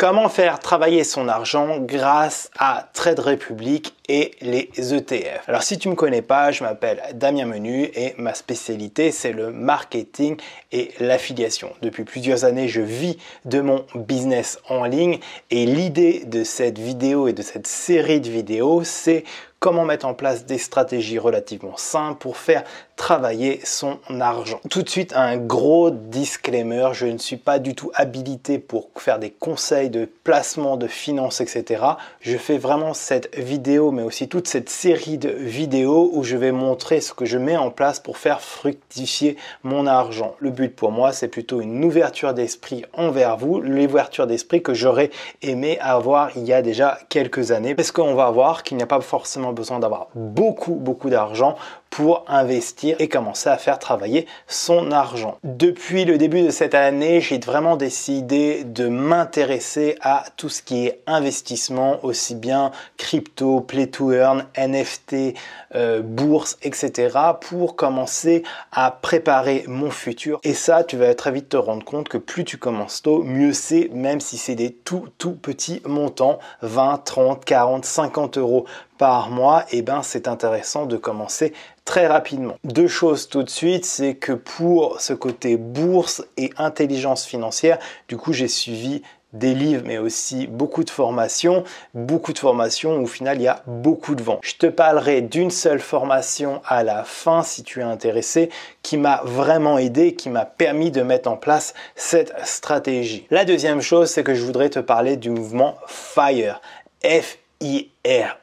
Comment faire travailler son argent grâce à Trade Republic les ETF. Alors si tu me connais pas, je m'appelle Damien Menu et ma spécialité c'est le marketing et l'affiliation. Depuis plusieurs années, je vis de mon business en ligne et l'idée de cette vidéo et de cette série de vidéos, c'est comment mettre en place des stratégies relativement simples pour faire travailler son argent. Tout de suite, un gros disclaimer, je ne suis pas du tout habilité pour faire des conseils de placement, de finances, etc. Je fais vraiment cette vidéo, mais aussi toute cette série de vidéos où je vais montrer ce que je mets en place pour faire fructifier mon argent. Le but pour moi, c'est plutôt une ouverture d'esprit envers vous, l'ouverture d'esprit que j'aurais aimé avoir il y a déjà quelques années, parce qu'on va voir qu'il n'y a pas forcément besoin d'avoir beaucoup, beaucoup d'argent pour investir et commencer à faire travailler son argent. Depuis le début de cette année, j'ai vraiment décidé de m'intéresser à tout ce qui est investissement, aussi bien crypto, play to earn, NFT, euh, bourse, etc. pour commencer à préparer mon futur. Et ça, tu vas très vite te rendre compte que plus tu commences tôt, mieux c'est, même si c'est des tout, tout petits montants, 20, 30, 40, 50 euros par mois, et eh ben c'est intéressant de commencer très rapidement. Deux choses tout de suite, c'est que pour ce côté bourse et intelligence financière, du coup j'ai suivi des livres, mais aussi beaucoup de formations, beaucoup de formations au final il y a beaucoup de vent. Je te parlerai d'une seule formation à la fin si tu es intéressé, qui m'a vraiment aidé, qui m'a permis de mettre en place cette stratégie. La deuxième chose, c'est que je voudrais te parler du mouvement FIRE. F -I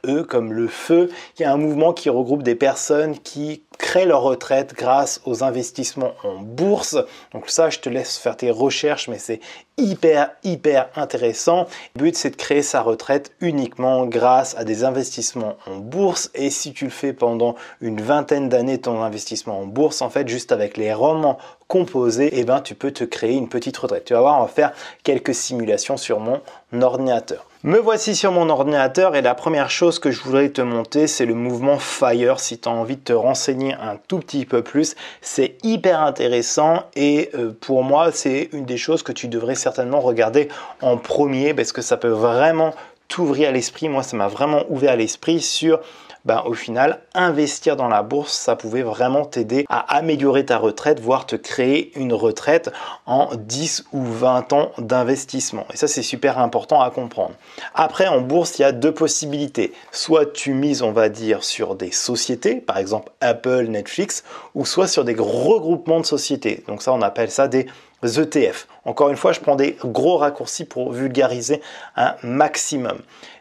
RE comme le feu, y a un mouvement qui regroupe des personnes qui créer leur retraite grâce aux investissements en bourse. Donc ça, je te laisse faire tes recherches, mais c'est hyper, hyper intéressant. Le but, c'est de créer sa retraite uniquement grâce à des investissements en bourse. Et si tu le fais pendant une vingtaine d'années, ton investissement en bourse, en fait, juste avec les romans composés, eh ben, tu peux te créer une petite retraite. Tu vas voir, on va faire quelques simulations sur mon ordinateur. Me voici sur mon ordinateur et la première chose que je voudrais te montrer, c'est le mouvement FIRE. Si tu as envie de te renseigner un tout petit peu plus. C'est hyper intéressant et euh, pour moi, c'est une des choses que tu devrais certainement regarder en premier parce que ça peut vraiment t'ouvrir à l'esprit. Moi, ça m'a vraiment ouvert à l'esprit sur ben, au final, investir dans la bourse, ça pouvait vraiment t'aider à améliorer ta retraite, voire te créer une retraite en 10 ou 20 ans d'investissement. Et ça, c'est super important à comprendre. Après, en bourse, il y a deux possibilités. Soit tu mises, on va dire, sur des sociétés, par exemple Apple, Netflix, ou soit sur des regroupements de sociétés. Donc ça, on appelle ça des ETF. Encore une fois, je prends des gros raccourcis pour vulgariser un maximum.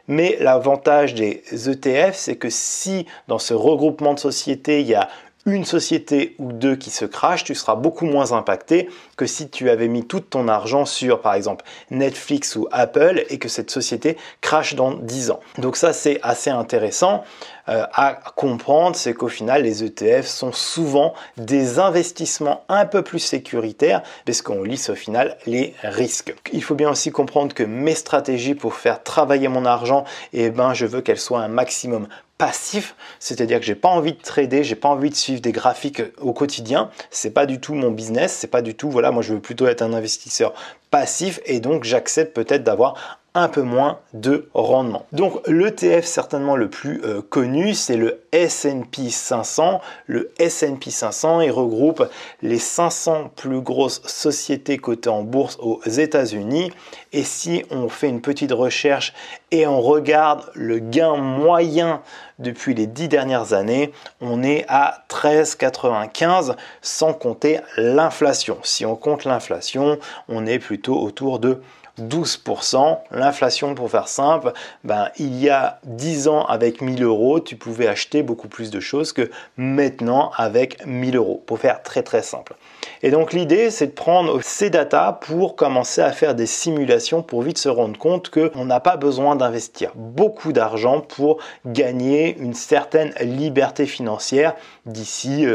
Mais l'avantage des ETF, c'est que si dans ce regroupement de sociétés, il y a une société ou deux qui se crachent, tu seras beaucoup moins impacté que si tu avais mis tout ton argent sur, par exemple, Netflix ou Apple et que cette société crache dans 10 ans. Donc ça, c'est assez intéressant. Euh, à comprendre, c'est qu'au final, les ETF sont souvent des investissements un peu plus sécuritaires parce qu'on lisse au final les risques. Il faut bien aussi comprendre que mes stratégies pour faire travailler mon argent, eh ben, je veux qu'elles soient un maximum passif, c'est-à-dire que j'ai pas envie de trader, j'ai pas envie de suivre des graphiques euh, au quotidien, c'est pas du tout mon business, c'est pas du tout voilà, moi je veux plutôt être un investisseur passif et donc j'accepte peut-être d'avoir un peu moins de rendement. Donc l'ETF certainement le plus euh, connu, c'est le S&P 500. Le S&P 500, il regroupe les 500 plus grosses sociétés cotées en bourse aux États-Unis. Et si on fait une petite recherche et on regarde le gain moyen depuis les 10 dernières années, on est à 13,95 sans compter l'inflation. Si on compte l'inflation, on est plutôt autour de 12%. L'inflation, pour faire simple, ben, il y a 10 ans, avec 1000 euros, tu pouvais acheter beaucoup plus de choses que maintenant avec 1000 euros, pour faire très très simple. Et donc l'idée, c'est de prendre ces datas pour commencer à faire des simulations pour vite se rendre compte qu'on n'a pas besoin d'investir beaucoup d'argent pour gagner une certaine liberté financière d'ici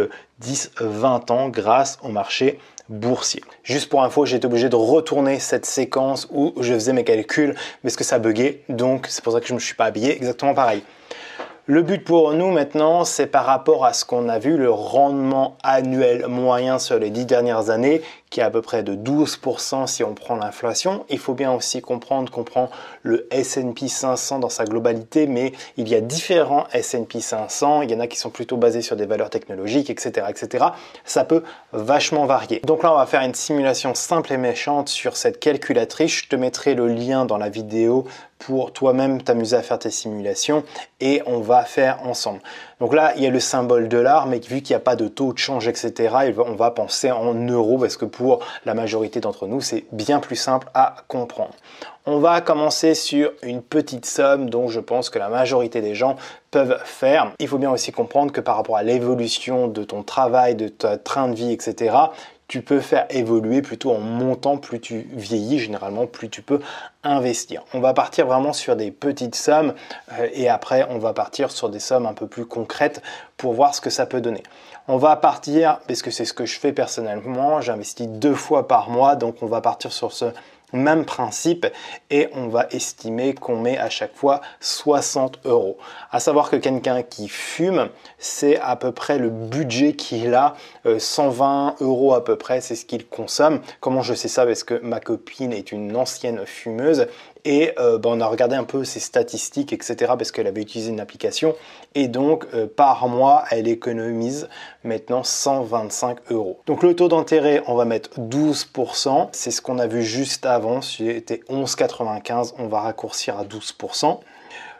10-20 euh, ans grâce au marché boursier. Juste pour info, j'ai été obligé de retourner cette séquence où je faisais mes calculs parce que ça buguait, donc c'est pour ça que je ne me suis pas habillé exactement pareil. Le but pour nous maintenant, c'est par rapport à ce qu'on a vu, le rendement annuel moyen sur les dix dernières années, qui est à peu près de 12% si on prend l'inflation. Il faut bien aussi comprendre qu'on prend le S&P 500 dans sa globalité, mais il y a différents S&P 500. Il y en a qui sont plutôt basés sur des valeurs technologiques, etc., etc. Ça peut vachement varier. Donc là, on va faire une simulation simple et méchante sur cette calculatrice. Je te mettrai le lien dans la vidéo pour toi-même t'amuser à faire tes simulations et on va faire ensemble. Donc là, il y a le symbole de l'art, mais vu qu'il n'y a pas de taux de change, etc., on va penser en euros, parce que pour la majorité d'entre nous, c'est bien plus simple à comprendre. On va commencer sur une petite somme dont je pense que la majorité des gens peuvent faire. Il faut bien aussi comprendre que par rapport à l'évolution de ton travail, de ta train de vie, etc., tu peux faire évoluer plutôt en montant, plus tu vieillis généralement, plus tu peux investir. On va partir vraiment sur des petites sommes euh, et après on va partir sur des sommes un peu plus concrètes pour voir ce que ça peut donner. On va partir, parce que c'est ce que je fais personnellement, j'investis deux fois par mois, donc on va partir sur ce même principe et on va estimer qu'on met à chaque fois 60 euros. À savoir que quelqu'un qui fume, c'est à peu près le budget qu'il a, 120 euh, euros à peu près, c'est ce qu'il consomme. Comment je sais ça Parce que ma copine est une ancienne fumeuse et euh, ben, on a regardé un peu ses statistiques, etc., parce qu'elle avait utilisé une application. Et donc, euh, par mois, elle économise maintenant 125 euros. Donc, le taux d'intérêt, on va mettre 12%. C'est ce qu'on a vu juste avant, c'était 11,95. On va raccourcir à 12%.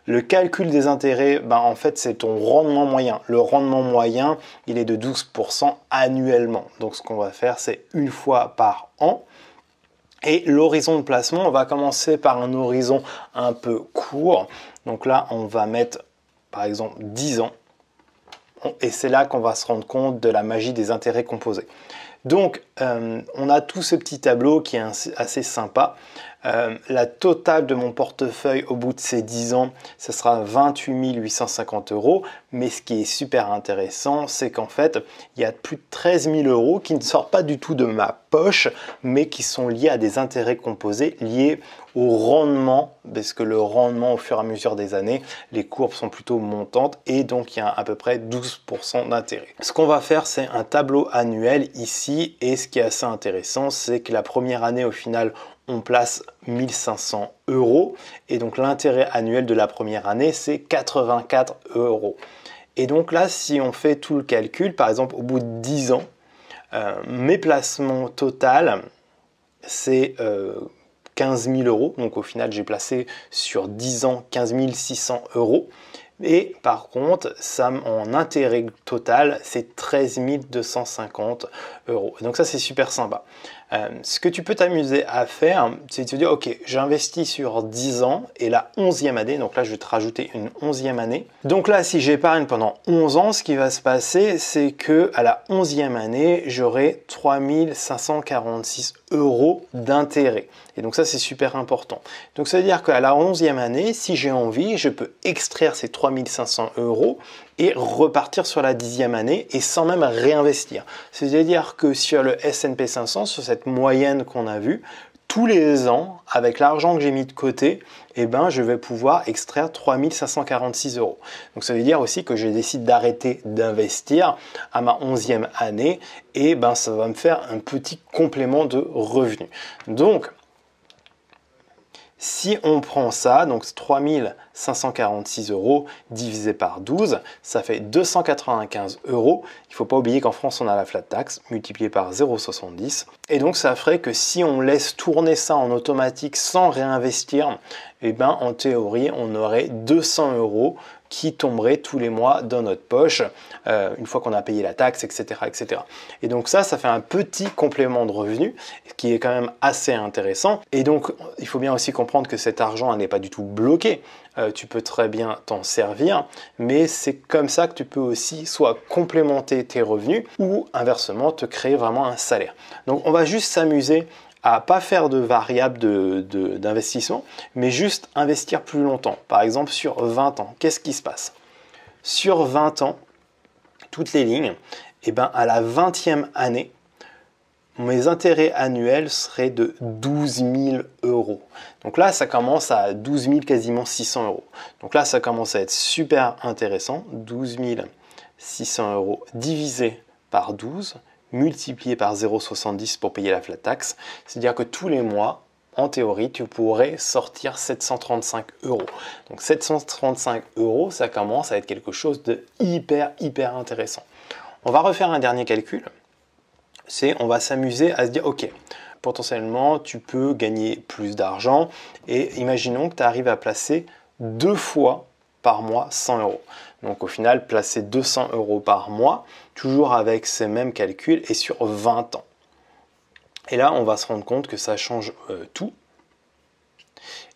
Le calcul des intérêts, ben, en fait, c'est ton rendement moyen. Le rendement moyen, il est de 12% annuellement. Donc, ce qu'on va faire, c'est une fois par an. Et l'horizon de placement, on va commencer par un horizon un peu court. Donc là, on va mettre par exemple 10 ans. Et c'est là qu'on va se rendre compte de la magie des intérêts composés. Donc euh, on a tout ce petit tableau qui est assez sympa. Euh, la totale de mon portefeuille au bout de ces 10 ans, ce sera 28 850 euros. Mais ce qui est super intéressant, c'est qu'en fait, il y a plus de 13 000 euros qui ne sortent pas du tout de ma poche, mais qui sont liés à des intérêts composés liés au rendement, parce que le rendement au fur et à mesure des années, les courbes sont plutôt montantes et donc il y a à peu près 12% d'intérêt. Ce qu'on va faire, c'est un tableau annuel ici et ce qui est assez intéressant, c'est que la première année, au final, on place 1500 euros. Et donc l'intérêt annuel de la première année, c'est 84 euros. Et donc là, si on fait tout le calcul, par exemple, au bout de 10 ans, euh, mes placements total, c'est 15 euh, 000 euros. Donc au final, j'ai placé sur 10 ans 15 600 euros. Et par contre, ça, en intérêt total, c'est 13 250 euros. Donc ça, c'est super sympa. Euh, ce que tu peux t'amuser à faire, c'est de te dire, ok, j'investis sur 10 ans et la 11e année, donc là je vais te rajouter une 11e année. Donc là, si j'épargne pendant 11 ans, ce qui va se passer, c'est que à la 11e année, j'aurai 3546 euros d'intérêt donc ça, c'est super important. Donc ça veut dire qu'à la 11e année, si j'ai envie, je peux extraire ces 3500 euros et repartir sur la dixième année et sans même réinvestir. C'est-à-dire que sur le S&P 500, sur cette moyenne qu'on a vue, tous les ans, avec l'argent que j'ai mis de côté, et eh ben, je vais pouvoir extraire 3546 euros. Donc ça veut dire aussi que je décide d'arrêter d'investir à ma 11e année et ben, ça va me faire un petit complément de revenus. Donc si on prend ça, donc 3546 euros divisé par 12, ça fait 295 euros. Il ne faut pas oublier qu'en France, on a la flat tax multipliée par 0,70. Et donc, ça ferait que si on laisse tourner ça en automatique sans réinvestir, eh bien, en théorie, on aurait 200 euros qui tomberait tous les mois dans notre poche, euh, une fois qu'on a payé la taxe, etc., etc. Et donc ça, ça fait un petit complément de revenu, qui est quand même assez intéressant. Et donc, il faut bien aussi comprendre que cet argent n'est pas du tout bloqué. Euh, tu peux très bien t'en servir, mais c'est comme ça que tu peux aussi soit complémenter tes revenus ou inversement te créer vraiment un salaire. Donc on va juste s'amuser à pas faire de variable d'investissement, mais juste investir plus longtemps. Par exemple, sur 20 ans, qu'est-ce qui se passe Sur 20 ans, toutes les lignes, et eh ben à la 20e année, mes intérêts annuels seraient de 12 000 euros. Donc là, ça commence à 12 000, quasiment 600 euros. Donc là, ça commence à être super intéressant. 12 600 euros divisé par 12, multiplié par 0,70 pour payer la flat tax. C'est-à-dire que tous les mois, en théorie, tu pourrais sortir 735 euros. Donc 735 euros, ça commence à être quelque chose de hyper, hyper intéressant. On va refaire un dernier calcul. C'est on va s'amuser à se dire, ok, potentiellement, tu peux gagner plus d'argent. Et imaginons que tu arrives à placer deux fois par mois 100 euros. Donc au final, placer 200 euros par mois, toujours avec ces mêmes calculs et sur 20 ans. Et là, on va se rendre compte que ça change euh, tout.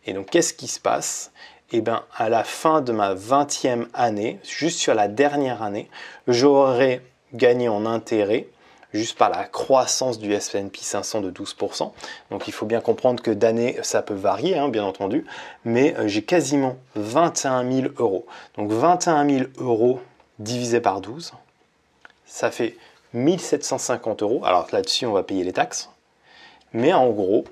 Et donc, qu'est-ce qui se passe Eh bien, à la fin de ma 20e année, juste sur la dernière année, j'aurai gagné en intérêt juste par la croissance du S&P 500 de 12%. Donc il faut bien comprendre que d'année, ça peut varier, hein, bien entendu, mais euh, j'ai quasiment 21 000 euros. Donc 21 000 euros divisé par 12, ça fait 1750 euros. Alors là-dessus, on va payer les taxes. Mais en gros,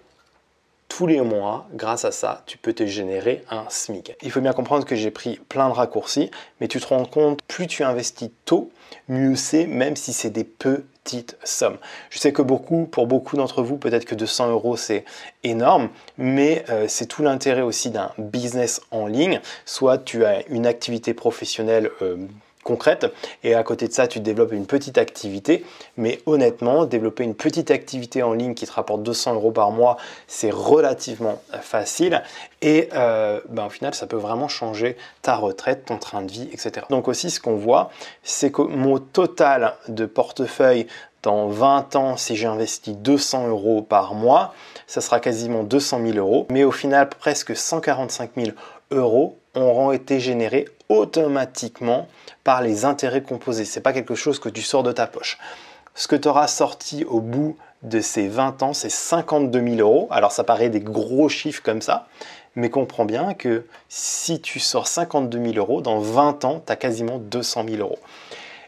tous les mois, grâce à ça, tu peux te générer un SMIC. Il faut bien comprendre que j'ai pris plein de raccourcis, mais tu te rends compte, plus tu investis tôt, mieux c'est, même si c'est des petites sommes. Je sais que beaucoup, pour beaucoup d'entre vous, peut-être que 200 euros c'est énorme, mais euh, c'est tout l'intérêt aussi d'un business en ligne. Soit tu as une activité professionnelle euh, concrète. Et à côté de ça, tu développes une petite activité. Mais honnêtement, développer une petite activité en ligne qui te rapporte 200 euros par mois, c'est relativement euh, facile. Et euh, ben, au final, ça peut vraiment changer ta retraite, ton train de vie, etc. Donc aussi, ce qu'on voit, c'est que mon total de portefeuille dans 20 ans, si j'ai investi 200 euros par mois, ça sera quasiment 200 000 euros. Mais au final, presque 145 000 euros auront été générés automatiquement par les intérêts composés. Ce n'est pas quelque chose que tu sors de ta poche. Ce que tu auras sorti au bout de ces 20 ans, c'est 52 000 euros. Alors ça paraît des gros chiffres comme ça, mais comprends bien que si tu sors 52 000 euros, dans 20 ans, tu as quasiment 200 000 euros.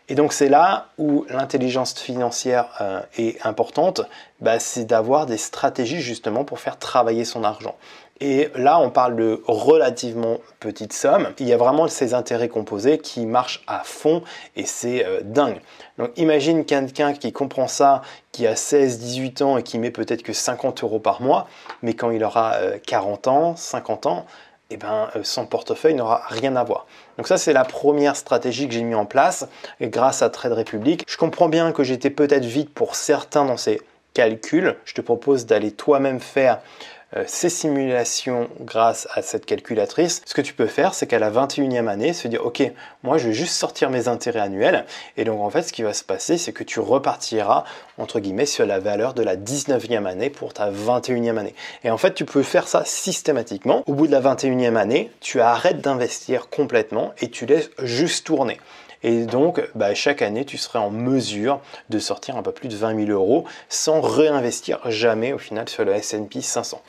Et donc c'est là où l'intelligence financière euh, est importante, bah, c'est d'avoir des stratégies justement pour faire travailler son argent. Et là, on parle de relativement petites sommes. Il y a vraiment ces intérêts composés qui marchent à fond et c'est euh, dingue. Donc imagine quelqu'un qui comprend ça, qui a 16, 18 ans et qui met peut-être que 50 euros par mois, mais quand il aura 40 euh, ans, 50 ans, eh ben, euh, son portefeuille n'aura rien à voir. Donc ça, c'est la première stratégie que j'ai mis en place grâce à Trade Republic. Je comprends bien que j'étais peut-être vite pour certains dans ces calculs. Je te propose d'aller toi-même faire euh, ces simulations grâce à cette calculatrice, ce que tu peux faire, c'est qu'à la 21e année, se dire, OK, moi, je vais juste sortir mes intérêts annuels. Et donc, en fait, ce qui va se passer, c'est que tu repartiras, entre guillemets, sur la valeur de la 19e année pour ta 21e année. Et en fait, tu peux faire ça systématiquement. Au bout de la 21e année, tu arrêtes d'investir complètement et tu laisses juste tourner. Et donc, bah, chaque année, tu serais en mesure de sortir un peu plus de 20 000 euros sans réinvestir jamais au final sur le SP 500.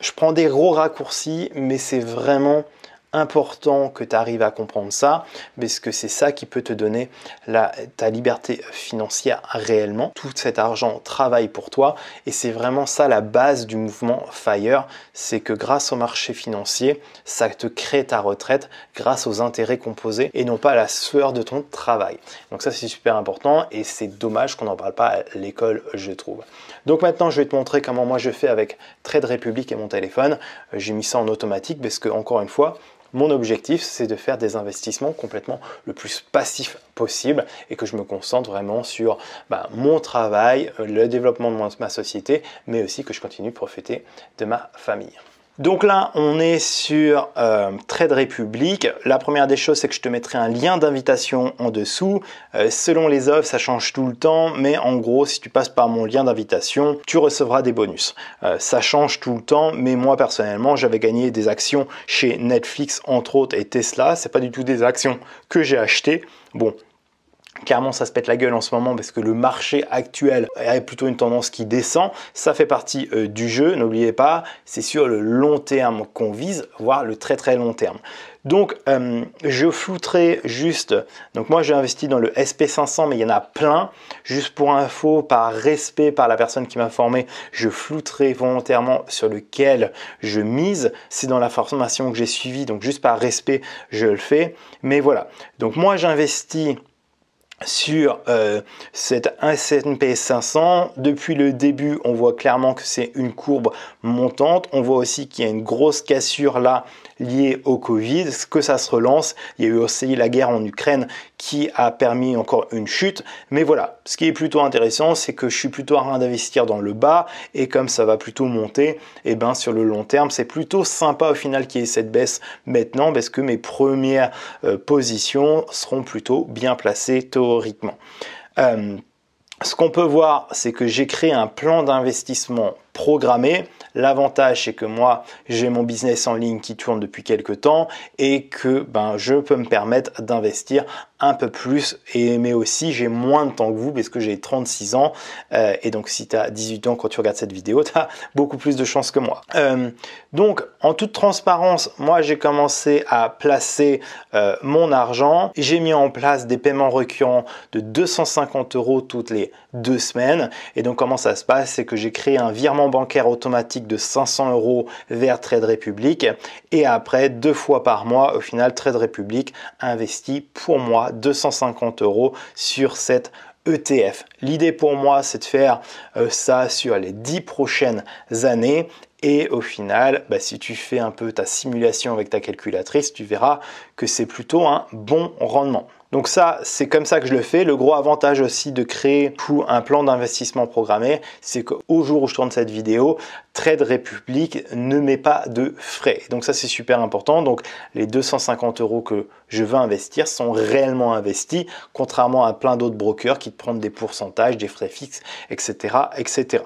Je prends des gros raccourcis, mais c'est vraiment important que tu arrives à comprendre ça, parce que c'est ça qui peut te donner ta liberté financière réellement. Tout cet argent travaille pour toi et c'est vraiment ça la base du mouvement FIRE, c'est que grâce au marché financier, ça te crée ta retraite grâce aux intérêts composés et non pas à la sueur de ton travail. Donc ça c'est super important et c'est dommage qu'on n'en parle pas à l'école, je trouve. Donc maintenant je vais te montrer comment moi je fais avec de République et mon téléphone. Euh, j'ai mis ça en automatique parce que, encore une fois, mon objectif, c'est de faire des investissements complètement le plus passif possible et que je me concentre vraiment sur bah, mon travail, euh, le développement de ma société, mais aussi que je continue de profiter de ma famille. Donc là, on est sur euh, Trade Republic. La première des choses, c'est que je te mettrai un lien d'invitation en dessous. Euh, selon les offres, ça change tout le temps, mais en gros, si tu passes par mon lien d'invitation, tu recevras des bonus. Euh, ça change tout le temps, mais moi personnellement, j'avais gagné des actions chez Netflix entre autres et Tesla. C'est pas du tout des actions que j'ai achetées. Bon, Clairement, ça se pète la gueule en ce moment parce que le marché actuel a plutôt une tendance qui descend. Ça fait partie euh, du jeu, n'oubliez pas, c'est sur le long terme qu'on vise, voire le très très long terme. Donc, euh, je flouterai juste. Donc, moi, j'ai investi dans le SP500, mais il y en a plein. Juste pour info, par respect, par la personne qui m'a formé, je flouterai volontairement sur lequel je mise. C'est dans la formation que j'ai suivie, donc juste par respect, je le fais. Mais voilà. Donc, moi, j'investis sur euh, cette S&P 500. Depuis le début, on voit clairement que c'est une courbe montante. On voit aussi qu'il y a une grosse cassure là liées au Covid, que ça se relance. Il y a eu aussi la guerre en Ukraine qui a permis encore une chute. Mais voilà, ce qui est plutôt intéressant, c'est que je suis plutôt en train d'investir dans le bas et comme ça va plutôt monter, et eh ben sur le long terme, c'est plutôt sympa au final qu'il y ait cette baisse maintenant parce que mes premières euh, positions seront plutôt bien placées théoriquement. Euh, ce qu'on peut voir, c'est que j'ai créé un plan d'investissement programmé. L'avantage, c'est que moi, j'ai mon business en ligne qui tourne depuis quelques temps et que ben, je peux me permettre d'investir un peu plus, et, mais aussi j'ai moins de temps que vous parce que j'ai 36 ans. Euh, et donc, si tu as 18 ans quand tu regardes cette vidéo, tu as beaucoup plus de chance que moi. Euh, donc, en toute transparence, moi, j'ai commencé à placer euh, mon argent. J'ai mis en place des paiements récurrents de 250 euros toutes les deux semaines. Et donc, comment ça se passe C'est que j'ai créé un virement bancaire automatique de 500 euros vers Trade Republic. Et après, deux fois par mois, au final, Trade Republic investit pour moi 250 euros sur cette ETF. L'idée pour moi, c'est de faire euh, ça sur les dix prochaines années. Et au final, bah, si tu fais un peu ta simulation avec ta calculatrice, tu verras que c'est plutôt un bon rendement. Donc ça, c'est comme ça que je le fais. Le gros avantage aussi de créer un plan d'investissement programmé, c'est qu'au jour où je tourne cette vidéo, Trade Republic ne met pas de frais. Donc ça, c'est super important. Donc les 250 euros que je veux investir sont réellement investis, contrairement à plein d'autres brokers qui te prennent des pourcentages, des frais fixes, etc., etc.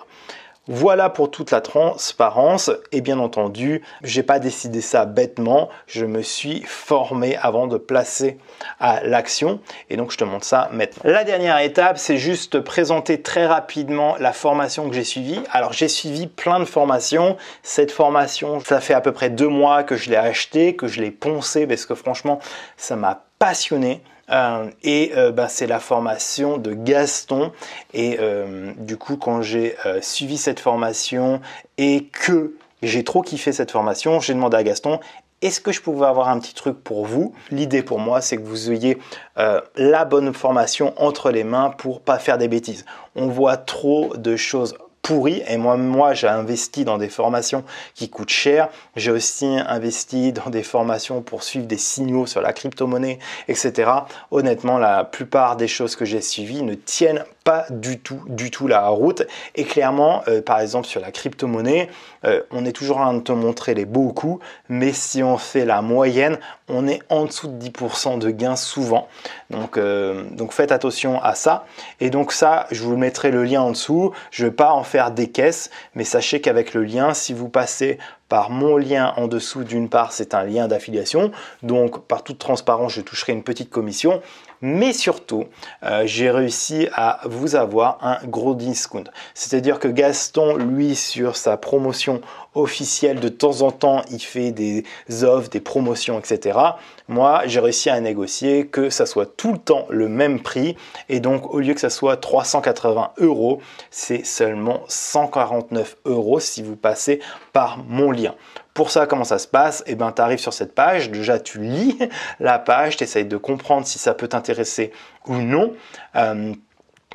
Voilà pour toute la transparence et bien entendu, j'ai pas décidé ça bêtement, je me suis formé avant de placer à l'action et donc je te montre ça maintenant. La dernière étape, c'est juste présenter très rapidement la formation que j'ai suivie. Alors j'ai suivi plein de formations. Cette formation, ça fait à peu près deux mois que je l'ai achetée, que je l'ai poncée parce que franchement, ça m'a passionné. Euh, et euh, ben, c'est la formation de Gaston. Et euh, du coup, quand j'ai suivi cette formation et que j'ai trop kiffé cette formation, j'ai demandé à Gaston est-ce que je pouvais avoir un petit truc pour vous L'idée pour moi, c'est que vous ayez la bonne formation entre les mains pour pas faire des bêtises. On voit trop de choses pourri. Et moi, moi, j'ai investi dans des formations qui coûtent cher. J'ai aussi investi dans des formations pour suivre des signaux sur la crypto-monnaie, etc. Honnêtement, la plupart des choses que j'ai suivies ne tiennent pas du tout, du tout la route. Et clairement, euh, par exemple, sur la crypto-monnaie, euh, on est toujours en train de te montrer les beaux coups, mais si on fait la moyenne, on est en dessous de 10% de gain souvent. Donc, euh, donc faites attention à ça. Et donc ça, je vous mettrai le lien en dessous. Je ne vais pas en faire des caisses, mais sachez qu'avec le lien, si vous passez par mon lien en dessous d'une part, c'est un lien d'affiliation. Donc par toute transparence, je toucherai une petite commission. Mais surtout, euh, j'ai réussi à vous avoir un gros discount. C'est-à-dire que Gaston, lui, sur sa promotion officiel. De temps en temps, il fait des offres, des promotions, etc. Moi, j'ai réussi à négocier que ça soit tout le temps le même prix. Et donc, au lieu que ça soit 380 euros, c'est seulement 149 euros si vous passez par mon lien. Pour ça, comment ça se passe Eh bien, tu arrives sur cette page, déjà tu lis la page, tu essayes de comprendre si ça peut t'intéresser ou non. Euh,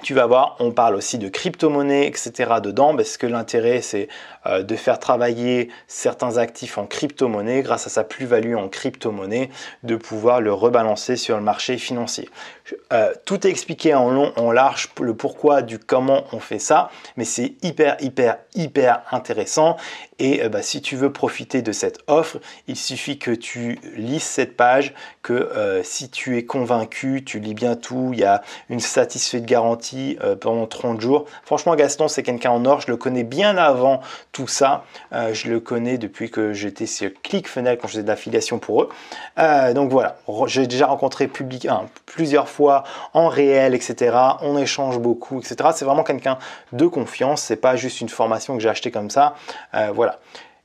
tu vas voir, on parle aussi de crypto-monnaie, etc. dedans, parce que l'intérêt, c'est euh, de faire travailler certains actifs en crypto-monnaie grâce à sa plus-value en crypto-monnaie, de pouvoir le rebalancer sur le marché financier. Euh, tout est expliqué en long, en large, le pourquoi, du comment on fait ça, mais c'est hyper, hyper, hyper intéressant. Et euh, bah, si tu veux profiter de cette offre, il suffit que tu lises cette page, que euh, si tu es convaincu, tu lis bien tout, il y a une satisfaite garantie euh, pendant 30 jours. Franchement, Gaston, c'est quelqu'un en or, je le connais bien avant tout ça. je le connais depuis que j'étais sur ClickFunnels quand je faisais de l'affiliation pour eux. donc voilà, j'ai déjà rencontré public, plusieurs fois en réel, etc. On échange beaucoup, etc. C'est vraiment quelqu'un de confiance, c'est pas juste une formation que j'ai acheté comme ça. Euh, voilà.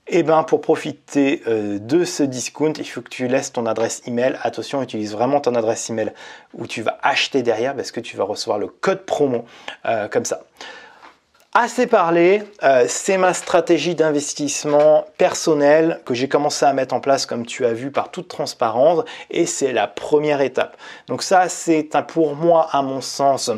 Et eh bien, pour profiter euh, de ce discount, il faut que tu laisses ton adresse email. Attention, utilise vraiment ton adresse email où tu vas acheter derrière parce que tu vas recevoir le code promo euh, comme ça. Assez parlé, c'est ma stratégie d'investissement personnel que j'ai commencé à mettre en place comme tu as vu par toute transparence et c'est la première étape. Donc ça c'est pour moi à mon sens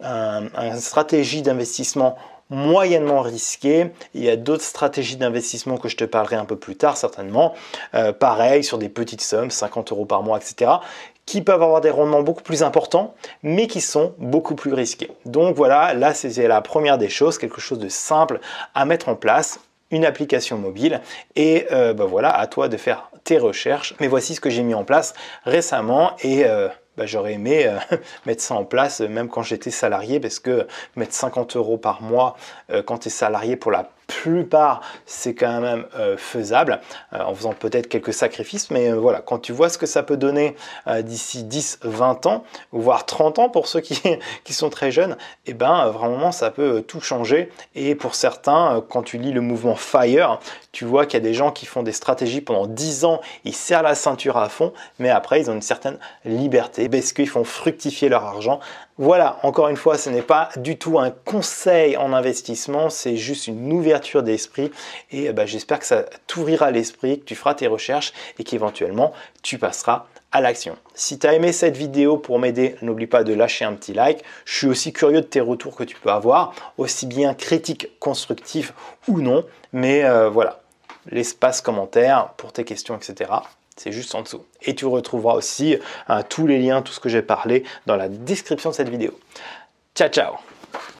une stratégie d'investissement moyennement risqué. Il y a d'autres stratégies d'investissement que je te parlerai un peu plus tard certainement. Euh, pareil sur des petites sommes, 50 euros par mois, etc qui peuvent avoir des rendements beaucoup plus importants, mais qui sont beaucoup plus risqués. Donc voilà, là c'est la première des choses, quelque chose de simple à mettre en place, une application mobile, et euh, bah voilà, à toi de faire tes recherches. Mais voici ce que j'ai mis en place récemment, et euh, bah, j'aurais aimé euh, mettre ça en place euh, même quand j'étais salarié parce que mettre 50 euros par mois euh, quand tu es salarié pour la plupart, c'est quand même euh, faisable euh, en faisant peut-être quelques sacrifices, mais euh, voilà, quand tu vois ce que ça peut donner d'ici 10, 20 ans, voire 30 ans pour ceux qui, sont très jeunes, et eh ben vraiment ça peut tout changer. Et pour certains, quand tu lis le mouvement FIRE, tu vois qu'il y a des gens qui font des stratégies pendant 10 ans, ils serrent la ceinture à fond, mais après ils ont une certaine liberté parce qu'ils font fructifier leur argent voilà, encore une fois, ce n'est pas du tout un conseil en investissement, c'est juste une ouverture d'esprit et euh, bah, j'espère que ça t'ouvrira l'esprit, que tu feras tes recherches et qu'éventuellement tu passeras à l'action. Si tu as aimé cette vidéo pour m'aider, n'oublie pas de lâcher un petit like. Je suis aussi curieux de tes retours que tu peux avoir, aussi bien critiques, constructifs ou non, mais euh, voilà, l'espace commentaire pour tes questions, etc c'est juste en dessous. Et tu retrouveras aussi hein, tous les liens, tout ce que j'ai parlé dans la description de cette vidéo. Ciao ciao